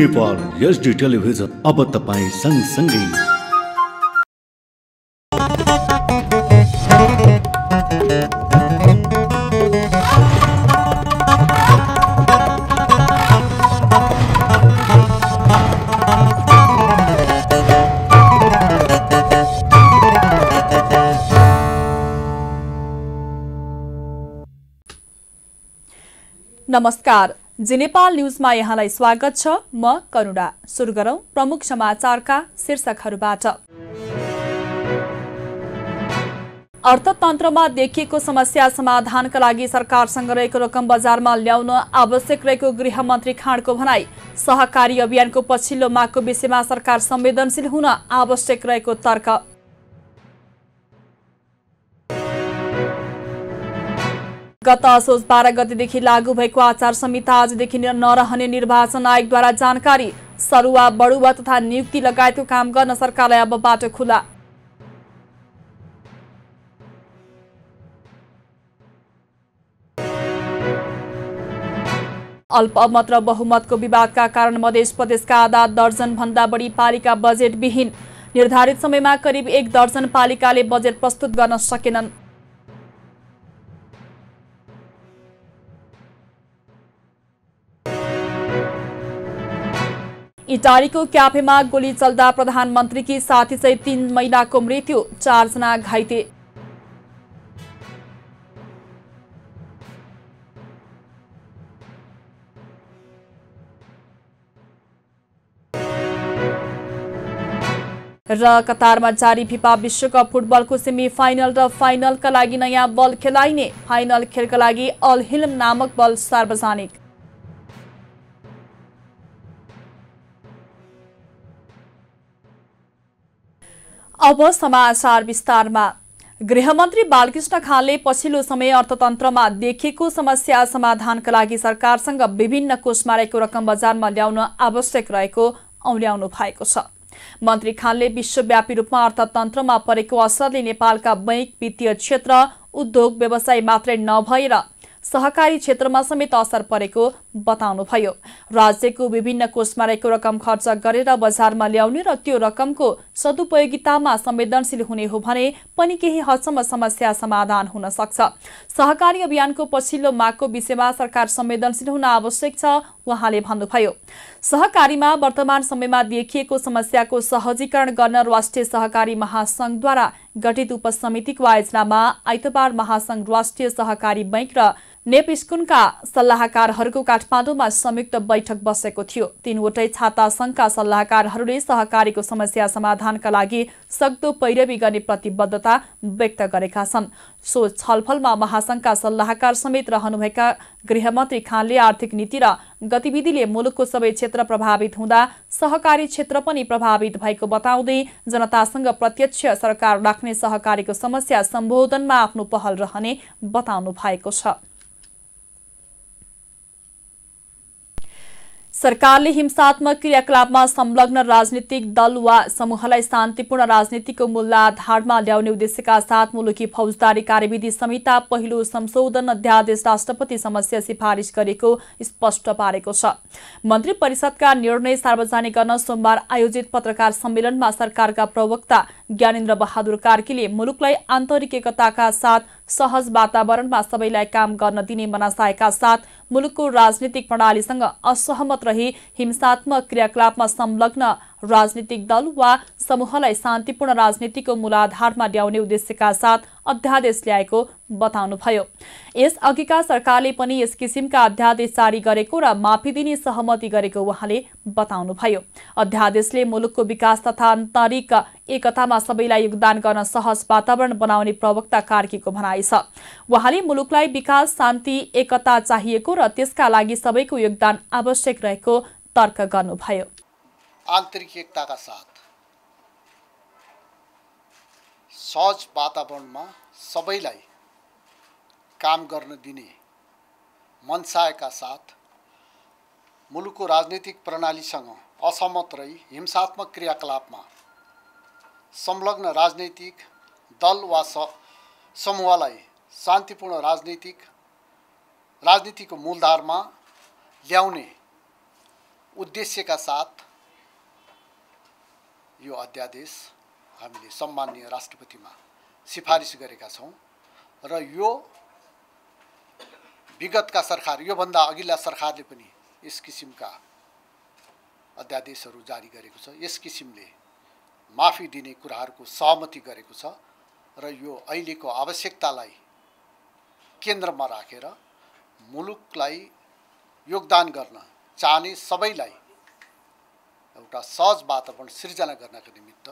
Nepal SD television अब तपाईँ सँगसँगै नमस्कार जी नेपाल यहाँलाई स्वागत छ म करुणा सुरु प्रमुख समाचारका शीर्षकहरूबाट अर्थतन्त्रमा देखिएको समस्या समाधानका लागि सरकारसँग रहेको रकम बजारमा ल्याउन आवश्यक रहेको गृह मन्त्री खाँडको भनाई सहकारी अभियानको पछिल्लो मागको विषयमा सरकार संवेदनशील हुन आवश्यक रहेको तर्क गत असोज बाह्र गतिदेखि लागू भएको आचार संहिता आजदेखि नरहने निर्वाचन आयोगद्वारा जानकारी सरुवा बढुवा तथा नियुक्ति लगायतको काम गर्न सरकारलाई अब बाटो खुला अल्पमत र बहुमतको विवादका कारण मधेस प्रदेशका आधा दर्जन भन्दा बढी पालिका बजेट विहीन निर्धारित समयमा करिब एक दर्जन पालिकाले बजेट प्रस्तुत गर्न सकेनन् इटारीको क्याफेमा गोली चल्दा प्रधानमन्त्रीकी साथी सय तीन महिलाको मृत्यु चारजना घाइते र कतारमा जारी फिफा विश्वकप फुटबलको सेमी फाइनल र फाइनलका लागि नयाँ बल खेलाइने फाइनल खेलका लागि अल हिलम नामक बल सार्वजनिक अब समाचार विस्तारमा गृहमन्त्री बालकृष्ण खालले पछिल्लो समय अर्थतन्त्रमा देखिएको समस्या समाधानका लागि सरकारसँग विभिन्न कोषमा रहेको रकम बजारमा ल्याउन आवश्यक रहेको औल्याउनु भएको छ मन्त्री खानले विश्वव्यापी रूपमा अर्थतन्त्रमा परेको असरले नेपालका बैंक वित्तीय क्षेत्र उद्योग व्यवसाय मात्रै नभएर सहकारी क्षेत्रमा समेत असर परेको बताउनुभयो राज्यको विभिन्न कोषमा रहेको रकम खर्च गरेर बजारमा ल्याउने र त्यो रकमको सदुपयोगितामा संवेदनशील हुने हो भने पनि केही हदसम्म समस्या समाधान हुन सक्छ सहकारी अभियानको पछिल्लो मागको विषयमा सरकार संवेदनशील हुन आवश्यक छ उहाँले भन्नुभयो सहकारीमा वर्तमान समयमा देखिएको समस्याको सहजीकरण गर्न राष्ट्रिय सहकारी महासंघद्वारा गठित उपसमितिको आयोजनामा आइतबार महासंघ राष्ट्रिय सहकारी बैंक र नेप स्कुनका सल्लाहकारहरूको काठमाडौँमा संयुक्त बैठक बसेको थियो तीनवटै छाता संघका सल्लाहकारहरूले सहकारीको समस्या समाधानका लागि सक्दो पैरवी गर्ने प्रतिबद्धता व्यक्त गरेका छन् सो छलफलमा महासंघका सल्लाहकार समेत रहनुभएका गृहमन्त्री खानले आर्थिक नीति र गतिविधिले मुलुकको सबै क्षेत्र प्रभावित हुँदा सहकारी क्षेत्र पनि प्रभावित भएको बताउँदै जनतासँग प्रत्यक्ष सरकार राख्ने सहकारीको समस्या सम्बोधनमा आफ्नो पहल रहने बताउनु भएको छ सरकारले हिंसात्मक क्रियाकलापमा संलग्न राजनीतिक दल वा समूहलाई शान्तिपूर्ण राजनीतिको मूल्य आधारमा ल्याउने उद्देश्यका साथ मुलुकी फौजदारी कार्यविधि संहिता पहिलो संशोधन अध्यादेश राष्ट्रपति समस्या सिफारिश गरेको स्पष्ट पारेको छ मन्त्री परिषदका निर्णय सार्वजनिक गर्न सोमबार आयोजित पत्रकार सम्मेलनमा सरकारका प्रवक्ता ज्ञानेन्द्र बहादुर कार्कीले मुलुकलाई आन्तरिक एकताका साथ सहज वातावरणमा सबैलाई काम गर्न दिने मनासाएका साथ मुलुकको राजनीतिक प्रणालीसँग असहमत रही हिंसात्मक क्रियाकलापमा संलग्न राजनीतिक दल वा समूहलाई शान्तिपूर्ण राजनीतिको मूलाधारमा ल्याउने उद्देश्यका साथ अध्यादेश ल्याएको बताउनुभयो यसअघिका सरकारले पनि यस किसिमका अध्यादेश जारी गरेको र माफी दिने सहमति गरेको उहाँले बताउनुभयो अध्यादेशले मुलुकको विकास तथा आन्तरिक एकतामा सबैलाई योगदान गर्न सहज वातावरण बनाउने प्रवक्ता कार्कीको भनाइ छ उहाँले मुलुकलाई विकास शान्ति एकता चाहिएको र त्यसका लागि सबैको योगदान आवश्यक रहेको तर्क गर्नुभयो आन्तरिक एकताका साथ सहज वातावरणमा सबैलाई काम गर्न दिने मनसायका साथ मुलुकको राजनीतिक प्रणालीसँग असहमत रही हिंसात्मक क्रियाकलापमा संलग्न राजनैतिक दल वा स समूहलाई शान्तिपूर्ण राजनीतिक राजनीतिको मूलधारमा ल्याउने उद्देश्यका साथ यो अध्यादेश हामीले सम्माननीय राष्ट्रपतिमा सिफारिस गरेका छौँ र यो विगतका सरकार योभन्दा अघिल्ला सरकारले पनि यस किसिमका अध्यादेशहरू जारी गरेको छ यस किसिमले माफी दिने कुराहरूको सहमति गरेको छ र यो अहिलेको आवश्यकतालाई केन्द्रमा राखेर मुलुकलाई योगदान गर्न चाहने सबैलाई एउटा सहज वातावरण सिर्जना गर्नको निमित्त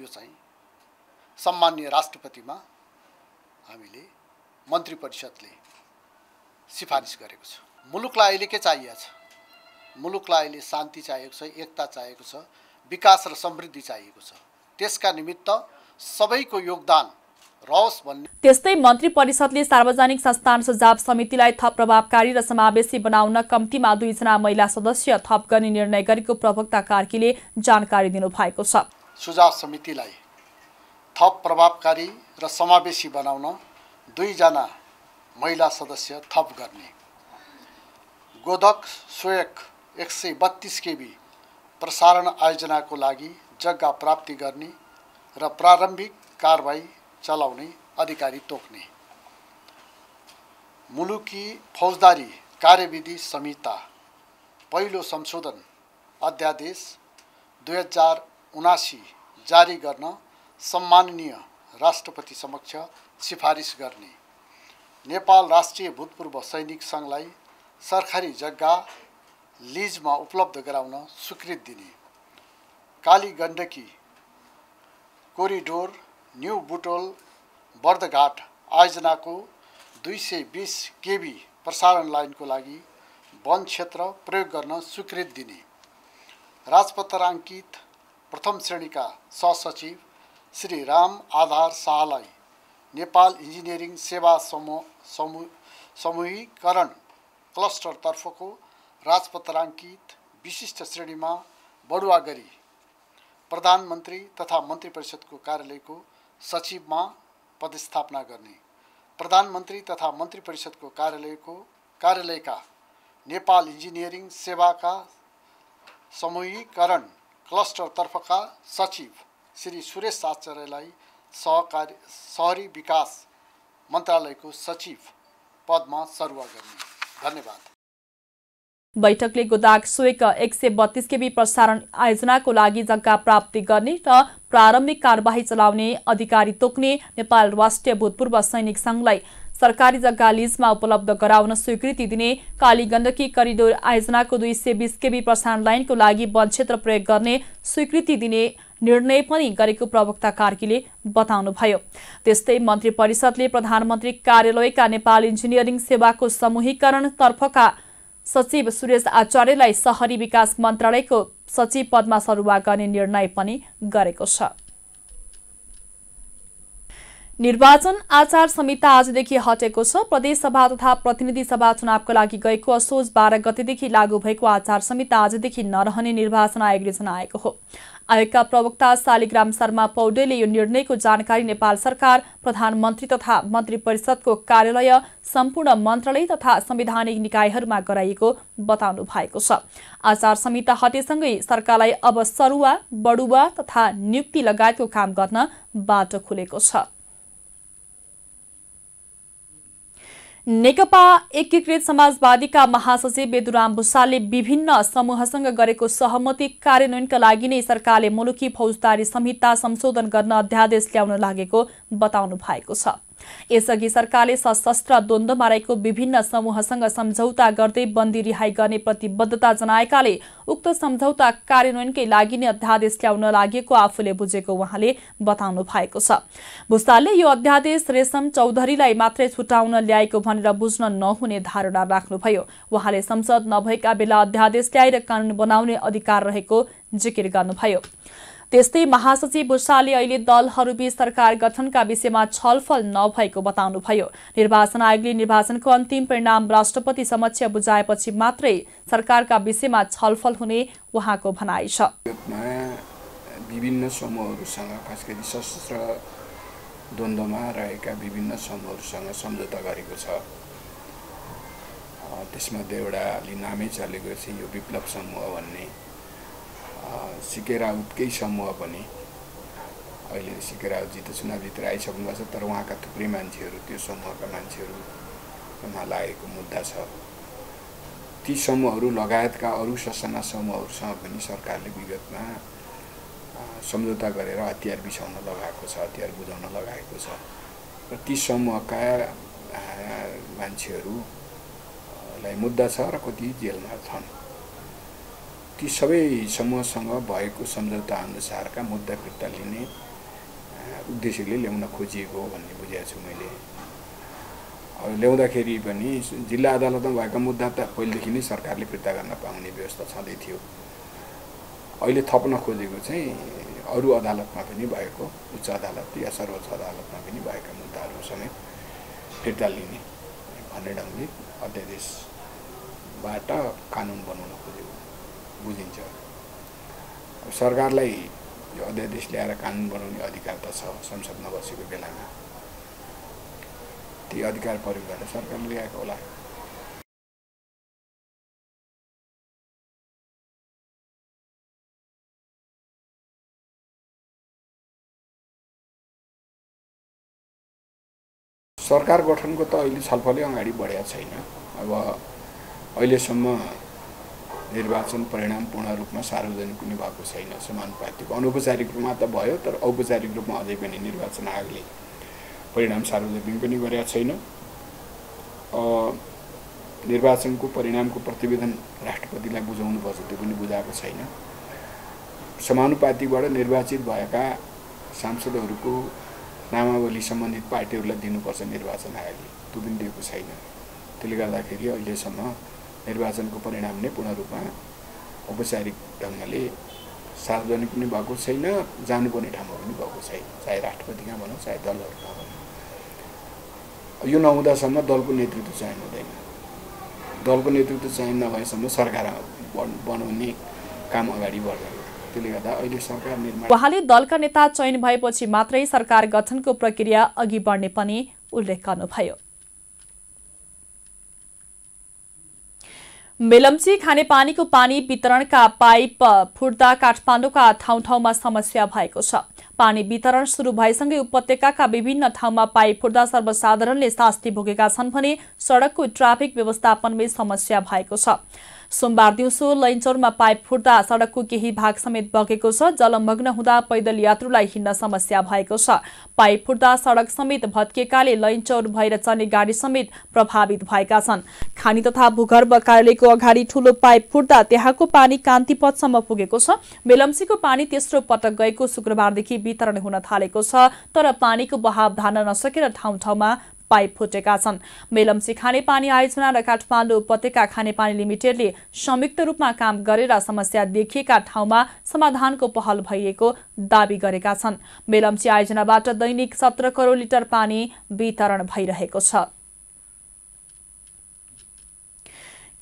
यो चाहिँ सम्मान्य राष्ट्रपतिमा हामीले मन्त्री परिषदले सिफारिस गरेको छ मुलुकलाई अहिले के चाहिएको छ मुलुकलाई अहिले शान्ति चाहिएको छ एकता चाहिएको छ विकास र समृद्धि चाहिएको छ त्यसका निमित्त सबैको योगदान रहोस् भन्ने त्यस्तै मन्त्री परिषदले सार्वजनिक संस्थान सुझाव समितिलाई थप प्रभावकारी र समावेशी बनाउन कम्तीमा दुईजना महिला सदस्य थप गर्ने निर्णय गरेको प्रवक्ता कार्कीले जानकारी दिनुभएको छ सुझाव समितिलाई थप प्रभावकारी र समावेशी बनाउन दुईजना महिला सदस्य थप गर्ने गोदक सोयक एक सय बत्तिस केबी प्रसारण आयोजनाको लागि जग्गा प्राप्ति गर्ने र प्रारम्भिक कारवाही चलाउने अधिकारी तोक्ने मुलुकी फौजदारी कार्यविधि संहिता पहिलो संशोधन अध्यादेश दुई हजार उनासी जारी गर्न सम्माननीय राष्ट्रपति समक्ष सिफारिस गर्ने नेपाल राष्ट्रिय भूतपूर्व सैनिक सङ्घलाई सरकारी जग्गा लिजमा उपलब्ध गराउन स्वीकृत दिने काली गण्डकी कोरिडोर न्यु बुटोल बर्दघाट आयोजनाको दुई सय बिस केबी प्रसारण लाइनको लागि वन क्षेत्र प्रयोग गर्न स्वीकृत दिने राजपत्राङ्कित प्रथम श्रेणीका सहसचिव श्री राम आधार शाहलाई नेपाल इन्जिनियरिङ सेवा समूह समूह समूहीकरण क्लस्टरतर्फको राजपत्राङ्कित विशिष्ट श्रेणीमा बढुवा गरी प्रधानमन्त्री तथा मन्त्री परिषदको कार्यालयको सचिवमा पदस्थापना गर्ने प्रधानमन्त्री तथा मन्त्री परिषदको कार्यालयको कार्यालयका नेपाल इन्जिनियरिङ सेवाका समूहीकरण क्लस्टरतर्फका सचिव श्री सुरेश आचार्यलाई सहकारी सहरी विकास मन्त्रालयको सचिव पदमा सरुवा गर्ने धन्यवाद बैठकले गोदाग सोएक एक सय बत्तीस केबी प्रसारण आयोजनाको लागि जग्गा प्राप्ति गर्ने र प्रारम्भिक कार्यवाही चलाउने अधिकारी तोक्ने नेपाल राष्ट्रिय भूतपूर्व सैनिक सङ्घलाई सरकारी जग्गा लिजमा उपलब्ध गराउन स्वीकृति दिने काली गण्डकी करिडोर आयोजनाको दुई सय बिस केबी प्रसारण लाइनको लागि वन क्षेत्र प्रयोग गर्ने स्वीकृति दिने निर्णय पनि गरेको प्रवक्ता कार्कीले बताउनुभयो त्यस्तै मन्त्री परिषदले प्रधानमन्त्री कार्यालयका नेपाल इन्जिनियरिङ सेवाको समूहीकरणतर्फका सचिव सुरेश आचार्यलाई सहरी विकास मन्त्रालयको सचिव पदमा सरुवा गर्ने निर्णय पनि गरेको छ निर्वाचन आचार संहिता आजदेखि हटेको छ प्रदेशसभा तथा प्रतिनिधि सभा चुनावका लागि गएको असोज बाह्र गतेदेखि लागू भएको आचार संहिता आजदेखि नरहने निर्वाचन आयोगले जनाएको हो आयोगका प्रवक्ता शालिग्राम शर्मा पौडेले यो निर्णयको जानकारी नेपाल सरकार प्रधानमन्त्री तथा मन्त्री परिषदको कार्यालय सम्पूर्ण मन्त्रालय तथा संवैधानिक निकायहरूमा गराइएको बताउनु भएको छ आचार संहिता हटेसँगै सरकारलाई अब सरुवा बडुवा तथा नियुक्ति लगायतको काम गर्न बाटो खुलेको छ नेकपा एकीकृत समाजवादीका महासचिव बेदुराम भूषालले विभिन्न समूहसँग गरेको सहमति कार्यान्वयनका लागि नै सरकारले मुलुकी फौजदारी संहिता संशोधन गर्न अध्यादेश ल्याउन लागेको बताउनु भएको छ यसअघि सरकारले सशस्त्र द्वन्द्वमा विभिन्न समूहसँग सम्झौता गर्दै बन्दी रिहाई गर्ने प्रतिबद्धता जनाएकाले उक्त सम्झौता कार्यान्वयनकै लागि नै अध्यादेश ल्याउन लागेको आफूले बुझेको उहाँले बताउनु भएको छ भुस्तालले यो अध्यादेश रेशम चौधरीलाई मात्रै छुटाउन ल्याएको भनेर बुझ्न नहुने धारणा राख्नुभयो उहाँले संसद नभएका बेला अध्यादेश ल्याएर कानून बनाउने अधिकार रहेको जिकिर गर्नुभयो त्यस्तै महासचिव उषाले अहिले दलहरूबीच सरकार गठनका विषयमा छलफल नभएको बताउनुभयो निर्वाचन आयोगले निर्वाचनको अन्तिम परिणाम राष्ट्रपति समक्ष बुझाएपछि मात्रै सरकारका विषयमा छलफल हुने उहाँको भनाइ छ विभिन्न समूहहरूसँग खास गरी सशस्त्र द्वन्द्वमा रहेका विभिन्न समूहहरूसँग सम्झौता गरेको छ त्यसमध्ये एउटा अलि नामै चलेको चाहिँ यो विप्लव समूह भन्ने सिकेर उतकै समूह पनि अहिले सिकेर जी त चुनावजी त आइसक्नु भएको छ तर उहाँका थुप्रै मान्छेहरू त्यो समूहका मान्छेहरूमा लागेको मुद्दा छ ती समूहहरू लगायतका अरू ससाना समूहहरूसँग पनि सरकारले विगतमा सम्झौता गरेर हतियार बिसाउन लगाएको छ हतियार बुझाउन लगाएको छ र ती समूहका मान्छेहरूलाई मुद्दा छ र कति जेलमा छन् ती सबै समूहसँग भएको सम्झौता अनुसारका मुद्दा फिर्ता लिने उद्देश्यले ल्याउन खोजिएको हो भन्ने बुझाएको छु मैले अब ल्याउँदाखेरि पनि जिल्ला अदालतमा भएका मुद्दा त पहिलेदेखि नै सरकारले फिर्ता गर्न पाउने व्यवस्था छँदै थियो अहिले थप्न खोजेको चाहिँ अरू अदालतमा पनि भएको उच्च अदालत या सर्वोच्च अदालतमा पनि भएका मुद्दाहरू समेत फिर्ता लिने भन्ने ढङ्गले अध्यादेशबाट कानुन बनाउन खोजेको बुझिन्छ सरकारलाई यो अध्यादेश ल्याएर कानुन बनाउने अधिकार त छ संसद नबसेको बेलामा ती अधिकार प्रयोग गरेर सरकारले ल्याएको होला सरकार गठनको त अहिले छलफलै अगाडि बढेको छैन अब अहिलेसम्म निर्वाचन परिणाम पूर्ण रूपमा सार्वजनिक पनि भएको छैन समानुपातिको अनौपचारिक रूपमा त भयो तर औपचारिक रूपमा अझै पनि निर्वाचन आयोगले परिणाम सार्वजनिक पनि गरेका छैन निर्वाचनको परिणामको प्रतिवेदन राष्ट्रपतिलाई बुझाउनुपर्छ त्यो पनि बुझाएको छैन समानुपातिकबाट निर्वाचित भएका सांसदहरूको नामावली सम्बन्धित पार्टीहरूलाई दिनुपर्छ निर्वाचन आयोगले त्यो पनि दिएको छैन त्यसले गर्दाखेरि अहिलेसम्म निर्वाचनको परिणाम नै पूर्ण रूपमा औपचारिक ढङ्गले सार्वजनिक पनि भएको छैन जानुपर्ने ठाउँमा पनि भएको छैन चाहे राष्ट्रपति कहाँ भनौँ चाहे दलहरू कहाँ भनौँ यो नहुँदासम्म दलको नेतृत्व चयन हुँदैन दलको नेतृत्व चयन नभएसम्म सरकार बनाउने काम अगाडि बढ्दैन त्यसले गर्दा अहिले सरकार निर्माण उहाँले दलका नेता चयन भएपछि मात्रै सरकार गठनको प्रक्रिया अघि बढ्ने पनि उल्लेख गर्नुभयो मेलम्ची खानेपानीको पानी वितरणका पाइप फुट्दा काठमाडौँका ठाउँ ठाउँमा समस्या भएको छ पानी वितरण शुरू भएसँगै उपत्यकाका विभिन्न ठाउँमा पाइप फुट्दा सर्वसाधारणले शास्ति भोगेका छन् भने सड़कको ट्राफिक व्यवस्थापनमै समस्या भएको छ सोमबार दिउँसो लैनचौरमा पाइप फुट्दा सड़कको केही भाग समेत बगेको छ जलमग्न हुँदा पैदल यात्रुलाई हिँड्न समस्या भएको छ पाइप फुट्दा सड़क समेत भत्किएकाले लैनचौर भएर चल्ने गाडी समेत प्रभावित भएका छन् खानी तथा भूगर्भ कार्यालयको अगाडि ठूलो पाइप फुट्दा त्यहाँको पानी कान्तिपथसम्म पुगेको छ मेलम्सीको पानी तेस्रो पटक गएको शुक्रबारदेखि वितरण हुन थालेको छ तर पानीको बहाव धान्न नसकेर ठाउँ ठाउँमा पाइप फुटेका छन् मेलम्ची खानेपानी आयोजना र काठमाडौँ उपत्यका खानेपानी लिमिटेडले संयुक्त रूपमा काम गरेर समस्या देखिएका ठाउँमा समाधानको पहल भइएको दावी गरेका छन् मेलम्ची आयोजनाबाट दैनिक सत्र करोड लिटर पानी वितरण भइरहेको छ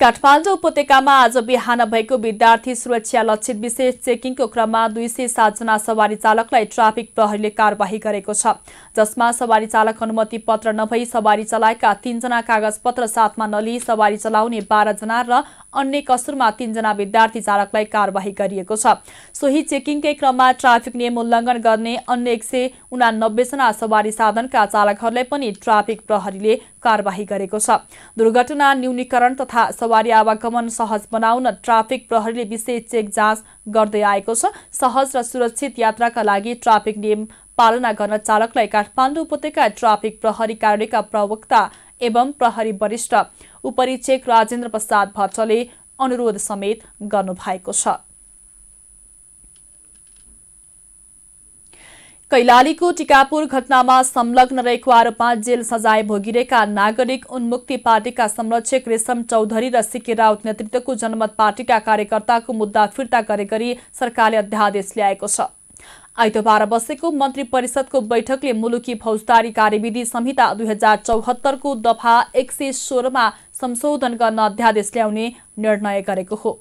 काठमाडौँ उपत्यकामा आज बिहान भएको विद्यार्थी सुरक्षा लक्षित विशेष चेकिङको क्रममा दुई सय सातजना सवारी चालकलाई ट्राफिक प्रहरीले कार्यवाही गरेको छ जसमा सवारी चालक अनुमति पत्र नभई सवारी चलाएका तीनजना कागजपत्र साथमा नलिई सवारी चलाउने बाह्रजना र अन्य कसुरमा तीनजना विद्यार्थी चालकलाई कार्यवाही गरिएको छ सोही चेकिङकै क्रममा ट्राफिक नियम उल्लङ्घन गर्ने अन्य एक सय उनानब्बेजना सवारी साधनका चालकहरूलाई पनि ट्राफिक प्रहरीले कार्यवाही गरेको छ दुर्घटना न्यूनीकरण तथा सवारी आवागमन सहज बनाउन ट्राफिक प्रहरीले विशेष चेक जाँच गर्दै आएको छ सहज र सुरक्षित यात्राका लागि ट्राफिक नियम पालना गर्न चालकलाई काठमाडौँ उपत्यका ट्राफिक प्रहरी कार्यालयका प्रवक्ता एवं प्रहरी वरिष्ठ उपरीक्षक राजेन्द्र प्रसाद भट्टले अनुरोध समेत गर्नुभएको छ कैलालीको टिकापुर घटनामा संलग्न रहेको आरोपमा जेल सजाय भोगिरहेका नागरिक उन्मुक्ति पार्टीका संरक्षक रेशम चौधरी र सिके राउत नेतृत्वको जनमत पार्टीका कार्यकर्ताको मुद्दा फिर्ता गरे गरी सरकारले अध्यादेश ल्याएको छ आइतबार बसेको मन्त्री परिषदको बैठकले मुलुकी फौजदारी कार्यविधि संहिता दुई हजार चौहत्तरको दफा एक सय सोह्रमा संशोधन गर्न अध्यादेश ल्याउने निर्णय गरेको हो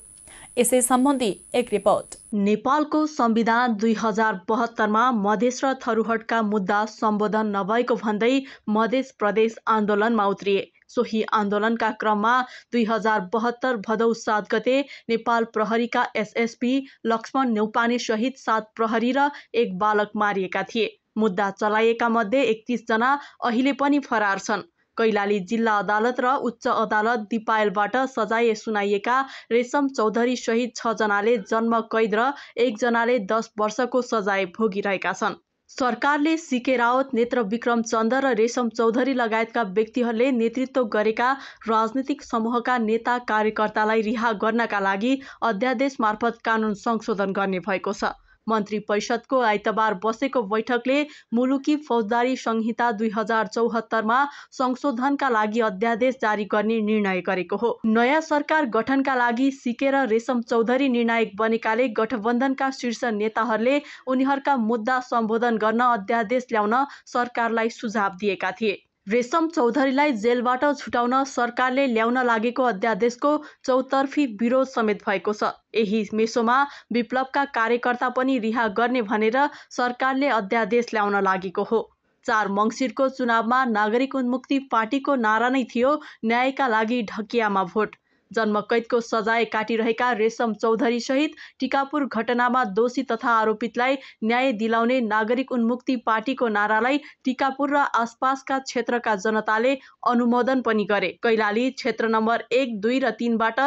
यसै सम्बन्धी एक रिपोर्ट नेपालको संविधान दुई हजार बहत्तरमा मधेस र थरूहटका मुद्दा सम्बोधन नभएको भन्दै मधेस प्रदेश आन्दोलनमा उत्रिए सोही आन्दोलनका क्रममा दुई हजार बहत्तर भदौ सात गते नेपाल प्रहरीका एसएसपी लक्ष्मण नेौपाने सहित सात प्रहरी र एक बालक मारिएका थिए मुद्दा चलाइएका मध्ये एकतिसजना अहिले पनि फरार छन् कैलाली जिल्ला अदालत र उच्च अदालत दिपायलबाट सजाय सुनाइएका रेशम चौधरी सहित छजनाले जन्म कैद र एकजनाले दस वर्षको सजाय भोगिरहेका छन् सरकारले सिके रावत नेत्र विक्रम चन्द र रेशम चौधरी लगायतका व्यक्तिहरूले नेतृत्व गरेका राजनीतिक समूहका नेता कार्यकर्तालाई रिहा गर्नका लागि अध्यादेश मार्फत कानुन संशोधन गर्ने भएको छ मन्त्री परिषदको आइतबार बसेको बैठकले मुलुकी फौजदारी संहिता दुई हजार चौहत्तरमा संशोधनका लागि अध्यादेश जारी गर्ने निर्णय गरेको हो नयाँ सरकार गठनका लागि सिकेर रेशम चौधरी निर्णायक बनेकाले गठबन्धनका शीर्ष नेताहरूले उनीहरूका मुद्दा सम्बोधन गर्न अध्यादेश ल्याउन सरकारलाई सुझाव दिएका थिए रेशम चौधरीलाई जेलबाट छुटाउन सरकारले ल्याउन लागेको अध्यादेशको चौतर्फी विरोध समेत भएको छ यही मेसोमा विप्लवका कार्यकर्ता पनि रिहा गर्ने भनेर सरकारले अध्यादेश ल्याउन लागेको हो चार मङ्सिरको चुनावमा नागरिक उन्मुक्ति पार्टीको नारा नै थियो न्यायका लागि ढकियामा भोट जन्मकैदको सजाय काटिरहेका रेशम चौधरी सहित टिकापुर घटनामा दोषी तथा आरोपितलाई न्याय दिलाउने नागरिक उन्मुक्ति पार्टीको नारालाई टिकापुर र आसपासका क्षेत्रका जनताले अनुमोदन पनि गरे कैलाली क्षेत्र नम्बर एक दुई र तिनबाट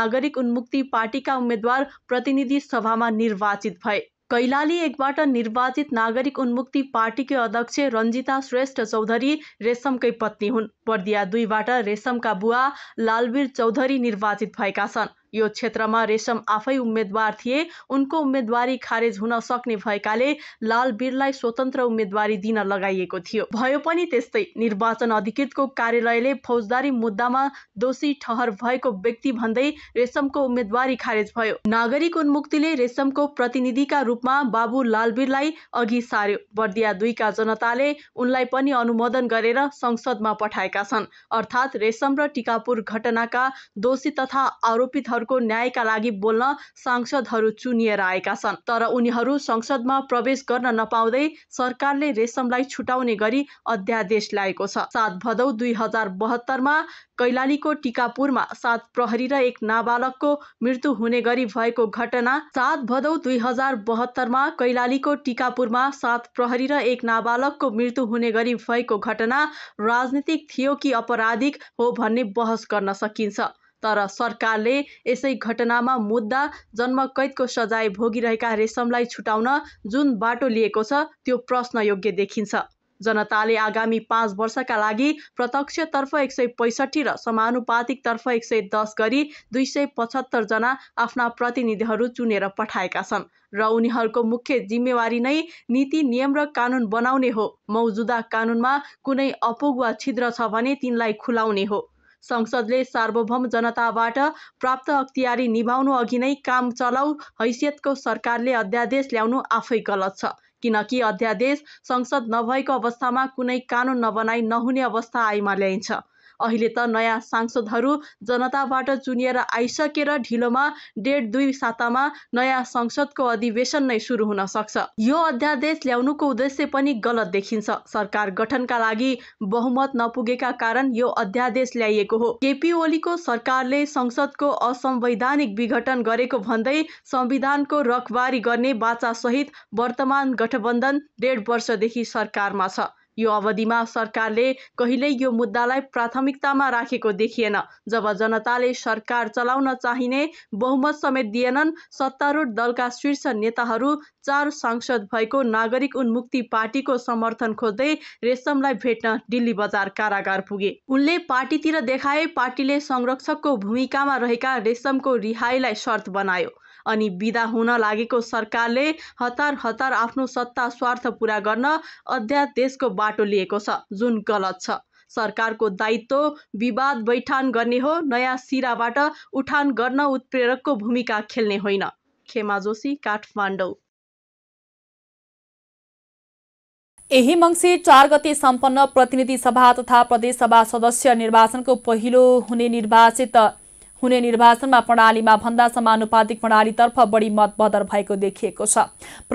नागरिक उन्मुक्ति पार्टीका उम्मेद्वार प्रतिनिधि सभामा निर्वाचित भए कैलाली एकबाट निर्वाचित नागरिक उन्मुक्ति पार्टीकी अध्यक्ष रञ्जिता श्रेष्ठ चौधरी रेशमकै पत्नी हुन् बर्दिया दुईबाट रेशमका बुवा लालवीर चौधरी निर्वाचित भएका छन् यो क्षेत्रमा रेशम आफै उम्मेद्वार थिए उनको उम्मेद्वारी खारेज हुन सक्ने भएकाले लाल बिरलाई स्वतन्त्र उम्मेदवारी दिन लगाइएको थियो भयो पनि त्यस्तै निर्वाचन अधिकृतको कार्यालयले फौजदारी मुद्दामा दोषी ठहर भएको व्यक्ति भन्दै रेशमको उम्मेद्वारी खारेज भयो नागरिक उन्मुक्तिले रेशमको प्रतिनिधिका रूपमा बाबु लालबीरलाई अघि सार्यो बर्दिया दुईका जनताले उनलाई पनि अनुमोदन गरेर संसदमा पठाएका छन् अर्थात् रेशम र टिकापुर घटनाका दोषी तथा आरोपित उनीहरूको न्यायका लागि बोल्न सांसदहरू चुनिएर आएका छन् तर उनीहरू संसदमा प्रवेश गर्न नपाउँदै सरकारले रेशमलाई छुटाउने गरी अध्यादेश ल्याएको छ सात भदौ दुई हजार बहत्तरमा कैलालीको टिकापुरमा सात प्रहरी र एक नाबालकको मृत्यु हुने गरी भएको घटना सात भदौ दुई हजार बहत्तरमा कैलालीको टिकापुरमा सात प्रहरी र एक नाबालकको मृत्यु हुने गरी भएको घटना राजनीतिक थियो कि अपराधिक हो भन्ने बहस गर्न सकिन्छ तर सरकारले यसै घटनामा मुद्दा जन्मकैदको सजाय भोगिरहेका रेशमलाई छुटाउन जुन बाटो लिएको छ त्यो प्रश्नयोग्य देखिन्छ जनताले आगामी पाँच वर्षका लागि प्रत्यक्षतर्फ एक सय पैँसठी र समानुपातिकतर्फ एक सय दस गरी दुई सय पचहत्तरजना आफ्ना प्रतिनिधिहरू चुनेर पठाएका छन् र उनीहरूको मुख्य जिम्मेवारी नै नीति नियम र कानुन बनाउने हो मौजुदा कानुनमा कुनै अपुग वा छिद्र छ भने तिनलाई खुलाउने हो संसदले सार्वभौम जनताबाट प्राप्त अख्तियारी निभाउनु अघि नै काम चलाउ हैसियतको सरकारले अध्यादेश ल्याउनु आफै गलत छ किनकि अध्यादेश संसद नभएको अवस्थामा कुनै कानुन नबनाई नहुने अवस्था आइमा ल्याइन्छ अहिले त नयाँ सांसदहरू जनताबाट चुनिएर आइसकेर ढिलोमा डेढ दुई सातामा नयाँ संसदको अधिवेशन नै सुरु हुन सक्छ यो अध्यादेश ल्याउनुको उद्देश्य पनि गलत देखिन्छ सरकार गठनका लागि बहुमत नपुगेका कारण यो अध्यादेश ल्याइएको हो केपी ओलीको सरकारले संसदको असंवैधानिक विघटन गरेको भन्दै संविधानको रखबारी गर्ने बाचासहित वर्तमान गठबन्धन डेढ वर्षदेखि सरकारमा छ यो अवधिमा सरकारले कहिल्यै यो मुद्दालाई प्राथमिकतामा राखेको देखिएन जब जनताले सरकार चलाउन चाहिने बहुमत समेत दिएनन् सत्तारूढ दलका शीर्ष नेताहरू चार सांसद भएको नागरिक उन्मुक्ति पार्टीको समर्थन खोज्दै रेशमलाई भेट्न दिल्ली बजार कारागार पुगे उनले पार्टीतिर देखाए पार्टीले संरक्षकको भूमिकामा रहेका रेशमको रिहाईलाई शर्त बनायो अनि विदा हुन लागेको सरकारले हतार हतार आफ्नो सत्ता स्वार्थ पुरा गर्न अध्यादेशको बाटो लिएको छ जुन गलत छ सरकारको दायित्व विवाद बैठान गर्ने हो नयाँ सिराबाट उठान गर्न उत्प्रेरकको भूमिका खेल्ने होइन खेमा जोशी काठमाडौँ यही मङ्सिर चार गते सम्पन्न प्रतिनिधि सभा तथा प्रदेशसभा सदस्य निर्वाचनको पहिलो हुने निर्वाचित हुने निर्वाचनमा प्रणालीमा भन्दा समानुपातिक प्रणालीतर्फ बढी मतबदर भएको देखिएको छ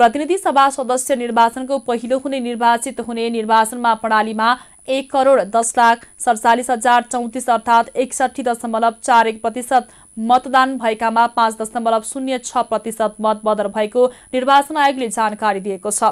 प्रतिनिधि सभा सदस्य निर्वाचनको पहिलो हुने निर्वाचित हुने निर्वाचनमा प्रणालीमा एक करोड दस लाख सडचालिस हजार चौतिस अर्थात् एकसठी दशमलव चार एक प्रतिशत मतदान भएकामा पाँच दशमलव शून्य छ प्रतिशत मतबदर भएको निर्वाचन आयोगले जानकारी दिएको छ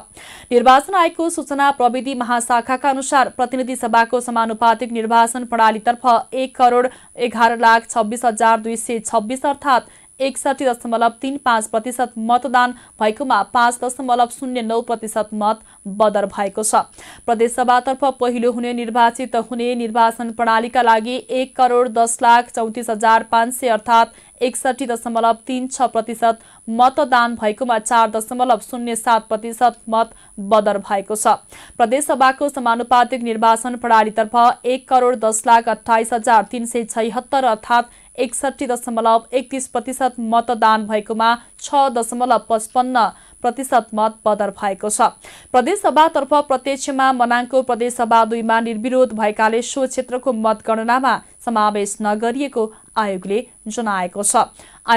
निर्वाचन आयोगको सूचना प्रविधि महाशाखाका अनुसार प्रतिनिधि सभाको समानुपातिक निर्वाचन प्रणालीतर्फ एक करोड एघार लाख छब्बिस हजार दुई सय छब्बिस अर्थात् एकसठी दशमलव तिन पाँच प्रतिशत मतदान भएकोमा पाँच दशमलव शून्य नौ प्रतिशत मत बदर भएको छ प्रदेशसभातर्फ पहिलो हुने निर्वाचित हुने निर्वाचन प्रणालीका लागि एक करोड दस लाख चौतिस हजार पाँच सय अर्थात् एकसठी दशमलव तिन छ प्रतिशत मतदान भएकोमा चार दशमलव शून्य सात प्रतिशत मत बदर भएको छ प्रदेशसभाको समानुपातिक निर्वाचन प्रणालीतर्फ एक करोड दस लाख अठाइस हजार तिन सय छैहत्तर अर्थात् एकसट्ठी दशमलव एकतिस प्रतिशत मतदान भएकोमा छ दशमलव पचपन्न प्रतिशत मत बदर भएको छ प्रदेशसभातर्फ प्रत्यक्षमा मनाङको प्रदेशसभा दुईमा निर्विरोध भएकाले सो क्षेत्रको मतगणनामा समावेश नगरिएको आयोगले जनाएको छ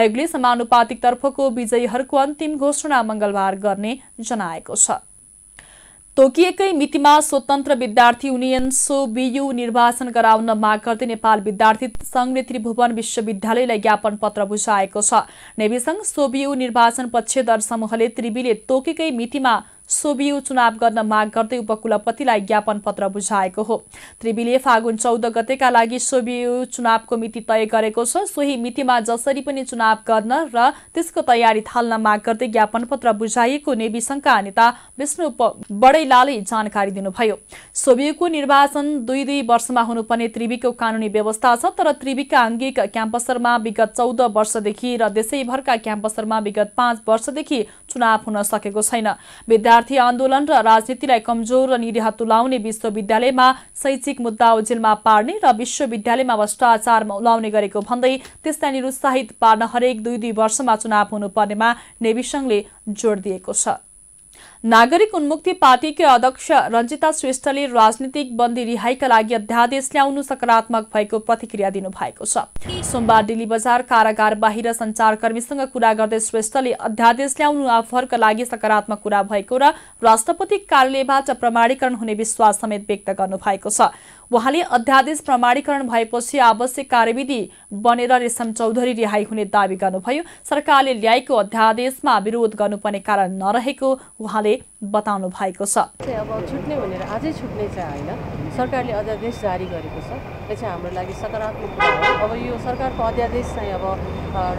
आयोगले समानुपातिकतर्फको विजयीहरूको अन्तिम घोषणा मंगलबार गर्ने जनाएको छ तोकिएकै मितिमा स्वतन्त्र विद्यार्थी युनियन सोबियु निर्वाचन गराउन माग गर्दै नेपाल विद्यार्थी सङ्घले त्रिभुवन विश्वविद्यालयलाई ज्ञापन पत्र बुझाएको छ नेविसंघ सोबियु निर्वाचन पक्षधर समूहले त्रिवीले तोकेकै मितिमा सोबियु चुनाव गर्न माग गर्दै उपकुलपतिलाई ज्ञापन पत्र बुझाएको हो त्रिवीले फागुन चौध गतेका लागि सोबियु चुनावको मिति तय गरेको छ सोही मितिमा जसरी पनि चुनाव गर्न र त्यसको तयारी थाल्न माग गर्दै ज्ञापन पत्र बुझाइएको नेवी संघका नेता विष्णु बडैलाले जानकारी दिनुभयो सोबियुको निर्वाचन दुई दुई वर्षमा हुनुपर्ने त्रिवीको कानुनी व्यवस्था छ तर त्रिवीका अङ्गिक क्याम्पसरमा विगत चौध वर्षदेखि र देशैभरका क्याम्पसरमा विगत पाँच वर्षदेखि चुनाव हुन सकेको छैन विद्यार्थी आन्दोलन र राजनीतिलाई कमजोर र निरीह तुलाउने विश्वविद्यालयमा शैक्षिक मुद्दा ओझेलमा पार्ने र विश्वविद्यालयमा भ्रष्टाचारमा उलाउने गरेको भन्दै त्यसलाई निरुत्साहित पार्न हरेक दुई दुई वर्षमा चुनाव हुनुपर्नेमा नेविसङले जोड दिएको छ नागरिक उन्मुक्ति पार्टीकी अध्यक्ष रञ्जिता श्रेष्ठले राजनीतिक बन्दी रिहाईका लागि अध्यादेश ल्याउनु सकारात्मक भएको प्रतिक्रिया दिनुभएको छ सोमबार दिल्ली बजार कारागार बाहिर सञ्चारकर्मीसँग कुरा गर्दै श्रेष्ठले अध्यादेश ल्याउनु आफूहरूका लागि सकारात्मक कुरा भएको र राष्ट्रपति कार्यालयबाट प्रमाणीकरण हुने विश्वास समेत व्यक्त गर्नुभएको छ उहाँले अध्यादेश प्रमाणीकरण भएपछि आवश्यक कार्यविधि बनेर रेशम चौधरी रिहाई हुने दावी गर्नुभयो सरकारले ल्याएको अध्यादेशमा विरोध गर्नुपर्ने कारण नरहेको उहाँले बताउनु भएको छ अब छुट्ने भनेर आजै छुट्ने छ होइन सरकारले अध्यादेश जारी गरेको छ यो चाहिँ हाम्रो लागि सकारात्मक कुरा हो अब यो सरकारको अध्यादेश चाहिँ अब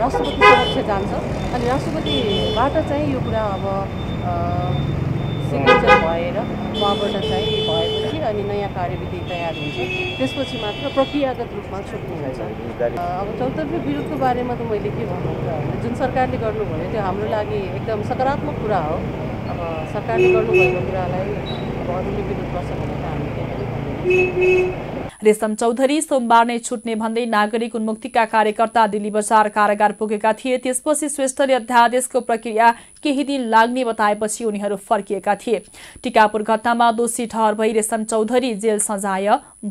राष्ट्रपति समक्ष जान्छ अनि राष्ट्रपतिबाट चाहिँ यो कुरा अब सिग्नेचर भएर उहाँबाट चाहिँ भएपछि अनि नयाँ कार्यविधि तयार हुन्छ त्यसपछि मात्र प्रक्रियागत रूपमा हुन्छ अब चौतर्फी विरोधको बारेमा त मैले के भन्नु जुन सरकारले गर्नुभयो त्यो हाम्रो लागि एकदम सकारात्मक कुरा हो अब सरकारले गर्नुभएको कुरालाई अब अरूले विरोध गर्छ भने त हामी त्यही पनि रेशम चौधरी सोमबार नै छुट्ने भन्दै नागरिक उन्मुक्तिका कार्यकर्ता दिल्ली बजार कारागार पुगेका थिए त्यसपछि श्रेष्ठले अध्यादेशको प्रक्रिया केही दिन लाग्ने बताएपछि उनीहरू फर्किएका थिए टिकापुर घटनामा दोषी ठहर भई रेशम चौधरी जेल सजाय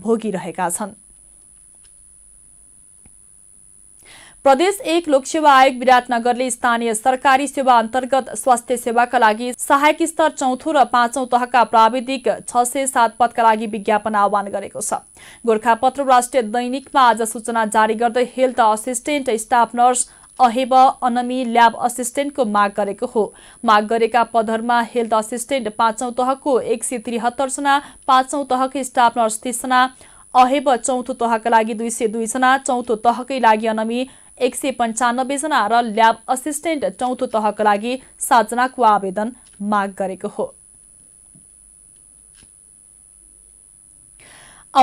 भोगिरहेका छन् प्रदेश एक लोकसेवा आयोग विराटनगरले स्थानीय सरकारी सेवा अन्तर्गत स्वास्थ्य सेवाका लागि सहायक स्तर चौथो र पाँचौं तहका प्राविधिक छ सय सात पदका लागि विज्ञापन आह्वान गरेको छ गोर्खापत्र राष्ट्रिय दैनिकमा आज सूचना जारी गर्दै हेल्थ असिस्टेन्ट स्टाफ नर्स अहेब अनमी ल्याब असिस्टेन्टको माग गरेको हो माग गरेका पदहरूमा हेल्थ असिस्टेन्ट पाँचौं तहको एक सय त्रिहत्तरजना पाँचौं तहको स्टाफ नर्स तिसजना अहेब चौथो तहका लागि दुई सय दुईजना चौथो तहकै लागि अनमी एक सय पन्चानब्बेजना र ल्याब असिस्टेन्ट चौथो तहको लागि सातजनाको आवेदन माग गरेको हो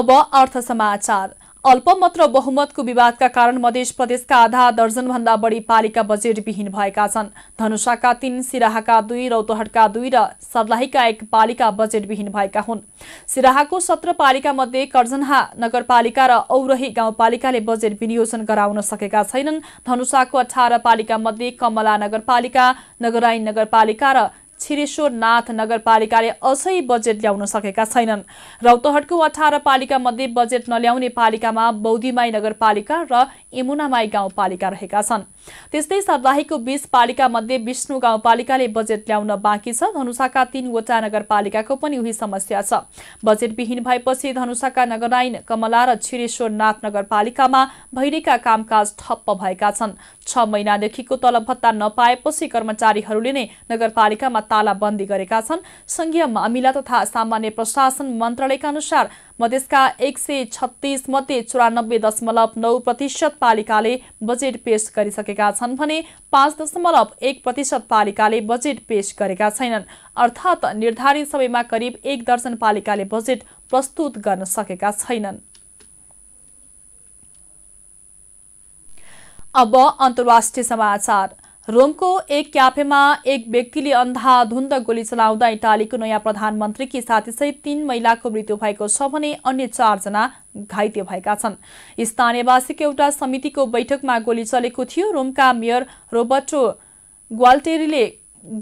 अब अर्थ समाचार अल्पमत र बहुमतको विवादका कारण मध्य प्रदेशका आधा दर्जनभन्दा बढी पालिका बजेट विहीन भएका छन् धनुषाका तीन सिराहाका दुई रौतहटका दुई र सर्लाहीका एक पालिका बजेट विहीन भएका हुन् सिराहाको सत्र पालिका मध्ये कर्जनहा नगरपालिका र औरही गाउँपालिकाले बजेट विनियोजन गराउन सकेका छैनन् धनुषाको अठार पालिका मध्ये कमला नगरपालिका नगराइन नगरपालिका र छिरेश्वरनाथ नगरपालिकाले अझै बजेट ल्याउन सकेका छैनन् रौतहटको अठार पालिका मध्ये बजेट नल्याउने पालिकामा बौद्धिमाई नगरपालिका र यमुनामाई गाउँपालिका रहेका छन् त्यस्तै सर्लाहीको बीस पालिका मध्ये विष्णु गाउँपालिकाले बजेट ल्याउन बाँकी छ धनुषाका तीनवटा नगरपालिकाको पनि उही समस्या छ बजेट विहीन भएपछि धनुषाका नगरायन कमला र छिरेश्वरनाथ नगरपालिकामा भइरहेका कामकाज ठप्प भएका छन् छ महिनादेखिको तलब भत्ता नपाएपछि कर्मचारीहरूले नै नगरपालिकामा तालाबन्दी गरेका छन् संघीय मामिला तथा सामान्य प्रशासन मन्त्रालयका अनुसार मधेसका एक सय छत्तिस मध्ये चौरानब्बे दशमलव नौ प्रतिशत पालिकाले बजेट पेश गरिसकेका छन् भने पाँच दशमलव एक प्रतिशत पालिकाले बजेट पेश गरेका छैनन् अर्थात् निर्धारित समयमा करिब एक दर्जन पालिकाले बजेट प्रस्तुत गर्न सकेका छैनन् अब अन्तर्राष्ट्रिय समाचार रोमको एक क्याफेमा एक व्यक्तिले अन्धाधुन्द गोली चलाउँदा इटालीको नयाँ प्रधानमन्त्रीकी साथीसहित तीन महिलाको मृत्यु भएको छ भने अन्य चारजना घाइते भएका छन् स्थानीयवासीको एउटा समितिको बैठकमा गोली चलेको थियो रोमका मेयर रोबर्टो ग्वालटेरीले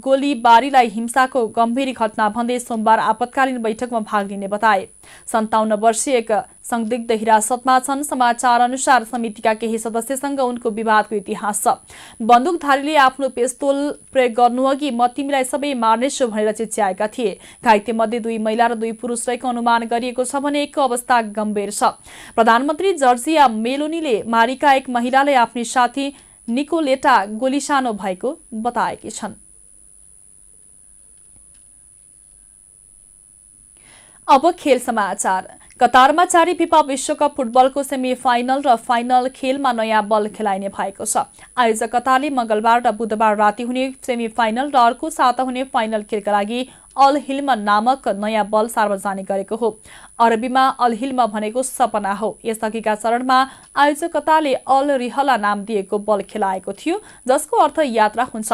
गोलीबारीलाई हिंसाको गम्भीर घटना भन्दै सोमबार आपतकालीन बैठकमा भाग लिने बताए सन्ताउन्न वर्षीय एक संदिग्ध हिरासतमा छन् समाचार अनुसार समितिका केही सदस्यसँग उनको विवादको इतिहास छ बन्दुकधारीले आफ्नो पेस्तोल प्रयोग गर्नु गर्नुअघि म तिमीलाई सबै मार्नेछु भनेर चिच्याएका थिए घाइते मध्ये दुई महिला र दुई पुरुष रहेको अनुमान गरिएको छ भने एकको अवस्था गम्भीर छ प्रधानमन्त्री जर्जिया मेलोनीले मारिका एक महिलालाई आफ्नो साथी निकोलेटा गोलीसानो भएको बताएकी छन् अब खेल समाचार कतारमा चारी फिफा विश्वकप फुटबलको सेमी फाइनल र फाइनल खेलमा नयाँ बल खेलाइने भएको छ आयोजक कतारले मङ्गलबार र बुधबार राति हुने सेमी फाइनल र अर्को साता हुने फाइनल खेलका लागि अल हिल्म नामक नयाँ बल सार्वजनिक गरेको हो अरबीमा अल हिल्म भनेको सपना हो यसअघिका चरणमा आयोजकताले अल रिहला नाम दिएको बल खेलाएको थियो जसको अर्थ यात्रा हुन्छ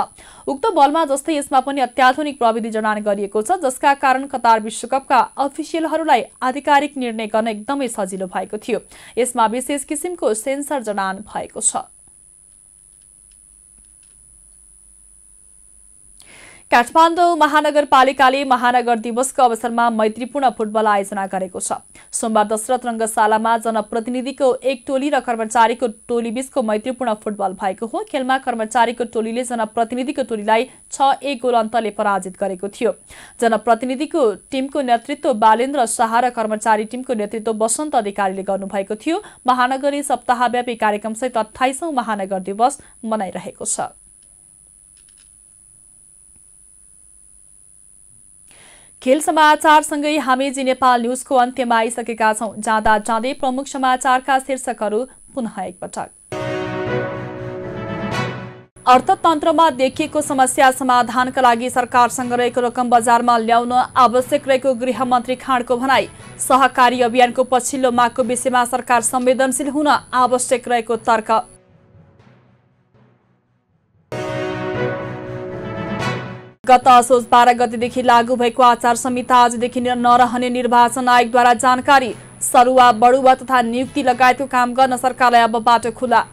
उक्त बलमा जस्तै यसमा पनि अत्याधुनिक प्रविधि जडान गरिएको छ जसका कारण कतार विश्वकपका अफिसियलहरूलाई आधिकारिक निर्णय गर्न एकदमै सजिलो भएको थियो यसमा विशेष किसिमको सेन्सर जडान भएको छ काठमाडौँ महानगरपालिकाले महानगर दिवसको अवसरमा मैत्रीपूर्ण फुटबल आयोजना गरेको छ सोमबार दशरथ रङ्गशालामा जनप्रतिनिधिको एक टोली र कर्मचारीको टोलीबीचको मैत्रीपूर्ण फुटबल भएको हो खेलमा कर्मचारीको टोलीले जनप्रतिनिधिको टोलीलाई छ एक गोल अन्तले पराजित गरेको थियो जनप्रतिनिधिको टिमको नेतृत्व बालेन्द्र शाह र कर्मचारी टिमको नेतृत्व वसन्त अधिकारीले गर्नुभएको थियो महानगरी सप्ताहव्यापी कार्यक्रमसहित अठाइसौँ महानगर दिवस मनाइरहेको छ खेल समाचारसँगै हामीजी नेपाल न्युजको अन्त्यमा आइसकेका छौँ जाँदा जाँदै प्रमुख समाचारका शीर्षकहरू पुनः एकपटक अर्थतन्त्रमा देखिएको समस्या समाधानका लागि सरकारसँग रहेको रकम बजारमा ल्याउन आवश्यक रहेको गृहमन्त्री खाँडको भनाई सहकारी अभियानको पछिल्लो मागको विषयमा सरकार संवेदनशील हुन आवश्यक रहेको तर्क गत असोज बाह्र गतिदेखि लागू भएको आचार संहिता आजदेखि नरहने निर्वाचन आयोगद्वारा जानकारी सरुवा बडुवा तथा नियुक्ति लगायतको काम गर्न सरकारलाई अब बाटो खुला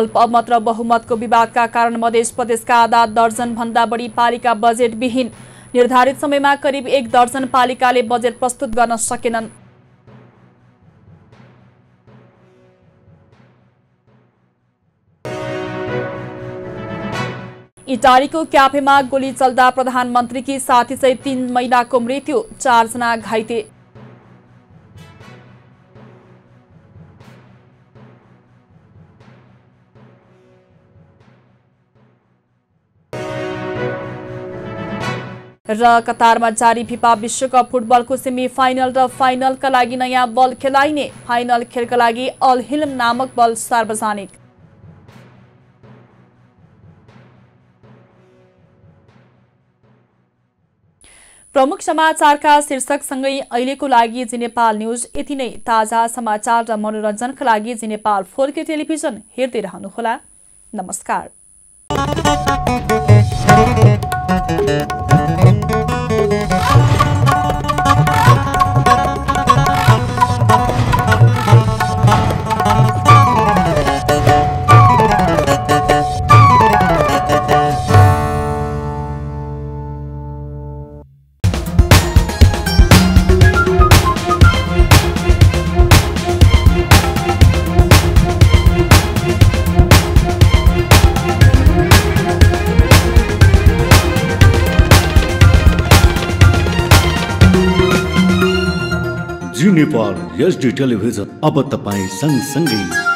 अल्पमत र बहुमतको विवादका कारण मधेस प्रदेशका आधा दर्जन भन्दा बढी पालिका बजेट विहीन निर्धारित समयमा करिब एक दर्जन पालिकाले बजेट प्रस्तुत गर्न सकेनन् इटालीको क्याफेमा गोली चल्दा प्रधानमन्त्रीकी साथी सहित तीन महिनाको मृत्यु चारजना घाइते र कतारमा जारी फिफा विश्वकप फुटबलको सेमी फाइनल र फाइनलका लागि नयाँ बल खेलाइने फाइनल खेलका लागि अल हिलम नामक बल सार्वजनिक प्रमुख समाचारका शीर्षकसँगै अहिलेको लागि जी नेपाल न्युज यति नै ताजा समाचार र मनोरञ्जनका लागि G Nepal four K television हेर्दै रहनुहोला नमस्कार यस टेलिभिजन अब तपाईँ सँगसँगै